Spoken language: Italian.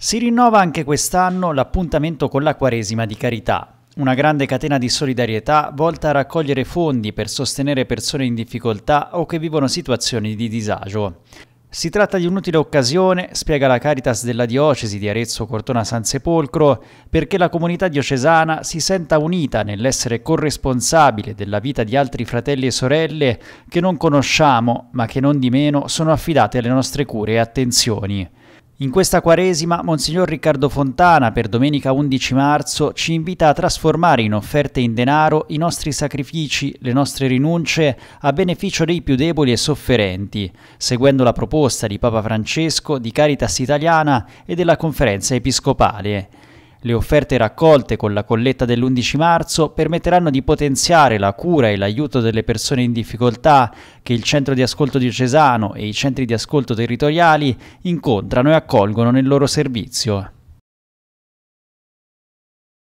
Si rinnova anche quest'anno l'appuntamento con la Quaresima di Carità, una grande catena di solidarietà volta a raccogliere fondi per sostenere persone in difficoltà o che vivono situazioni di disagio. Si tratta di un'utile occasione, spiega la Caritas della diocesi di Arezzo Cortona Sansepolcro, perché la comunità diocesana si senta unita nell'essere corresponsabile della vita di altri fratelli e sorelle che non conosciamo, ma che non di meno sono affidate alle nostre cure e attenzioni. In questa Quaresima, Monsignor Riccardo Fontana, per domenica 11 marzo, ci invita a trasformare in offerte in denaro i nostri sacrifici, le nostre rinunce a beneficio dei più deboli e sofferenti, seguendo la proposta di Papa Francesco, di Caritas Italiana e della Conferenza Episcopale. Le offerte raccolte con la colletta dell'11 marzo permetteranno di potenziare la cura e l'aiuto delle persone in difficoltà che il centro di ascolto diocesano e i centri di ascolto territoriali incontrano e accolgono nel loro servizio.